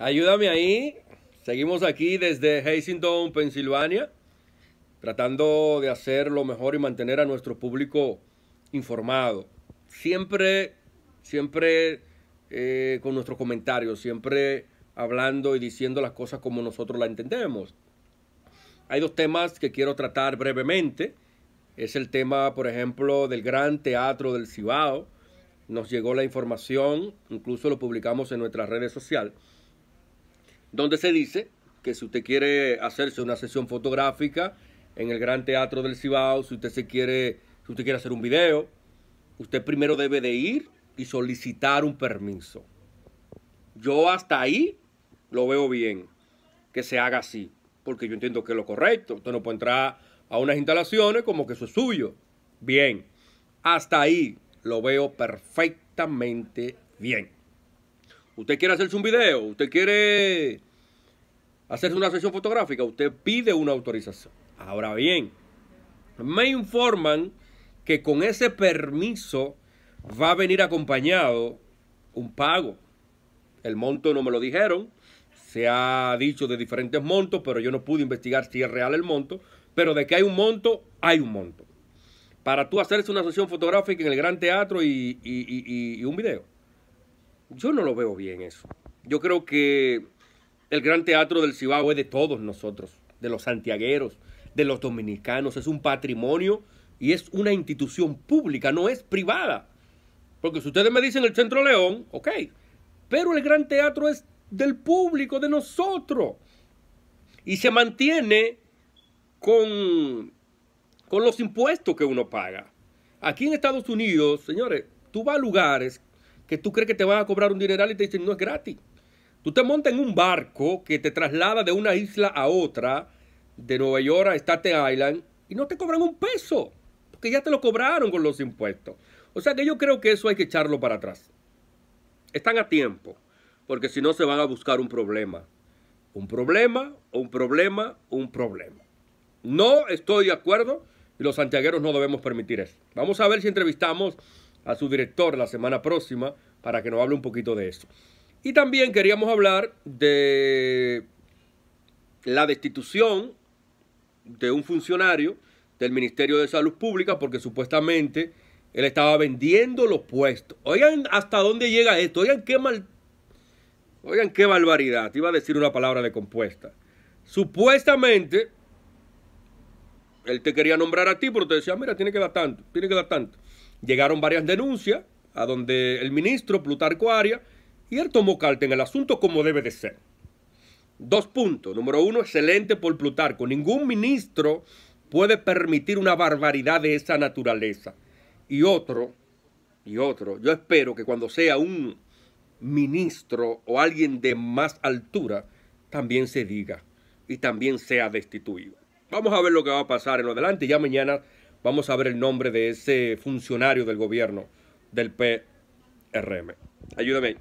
Ayúdame ahí. Seguimos aquí desde Hazington, Pensilvania, tratando de hacer lo mejor y mantener a nuestro público informado. Siempre, siempre eh, con nuestros comentarios, siempre hablando y diciendo las cosas como nosotros las entendemos. Hay dos temas que quiero tratar brevemente. Es el tema, por ejemplo, del Gran Teatro del Cibao. Nos llegó la información, incluso lo publicamos en nuestras redes sociales donde se dice que si usted quiere hacerse una sesión fotográfica en el Gran Teatro del Cibao, si usted se quiere, si usted quiere hacer un video, usted primero debe de ir y solicitar un permiso. Yo hasta ahí lo veo bien que se haga así, porque yo entiendo que es lo correcto. Usted no puede entrar a unas instalaciones como que eso es suyo. Bien, hasta ahí lo veo perfectamente bien. Usted quiere hacerse un video, usted quiere hacerse una sesión fotográfica, usted pide una autorización. Ahora bien, me informan que con ese permiso va a venir acompañado un pago. El monto no me lo dijeron, se ha dicho de diferentes montos, pero yo no pude investigar si es real el monto, pero de que hay un monto, hay un monto. Para tú hacerse una sesión fotográfica en el Gran Teatro y, un video. Yo no lo veo bien eso. Yo creo que el gran teatro del Cibao es de todos nosotros, de los santiagueros, de los dominicanos. Es un patrimonio y es una institución pública, no es privada. Porque si ustedes me dicen el Centro León, ok, pero el gran teatro es del público, de nosotros. Y se mantiene con, con los impuestos que uno paga. Aquí en Estados Unidos, señores, tú vas a lugares que tú crees que te van a cobrar un dineral y te dicen, no es gratis. Tú te montas en un barco que te traslada de una isla a otra, de Nueva York a Staten Island, y no te cobran un peso, porque ya te lo cobraron con los impuestos. O sea que yo creo que eso hay que echarlo para atrás. Están a tiempo, porque si no se van a buscar un problema. Un problema, un problema, un problema. No estoy de acuerdo y los santiagueros no debemos permitir eso. Vamos a ver si entrevistamos a su director la semana próxima para que nos hable un poquito de eso Y también queríamos hablar de la destitución de un funcionario del Ministerio de Salud Pública porque supuestamente él estaba vendiendo los puestos. Oigan hasta dónde llega esto. Oigan qué mal... Oigan qué barbaridad. Iba a decir una palabra de compuesta. Supuestamente él te quería nombrar a ti, pero te decía, mira, tiene que dar tanto, tiene que dar tanto. Llegaron varias denuncias a donde el ministro Plutarco Aria y él tomó carta en el asunto como debe de ser. Dos puntos. Número uno, excelente por Plutarco. Ningún ministro puede permitir una barbaridad de esa naturaleza. Y otro, y otro, yo espero que cuando sea un ministro o alguien de más altura, también se diga y también sea destituido. Vamos a ver lo que va a pasar en lo adelante. Ya mañana Vamos a ver el nombre de ese funcionario del gobierno del PRM. Ayúdame.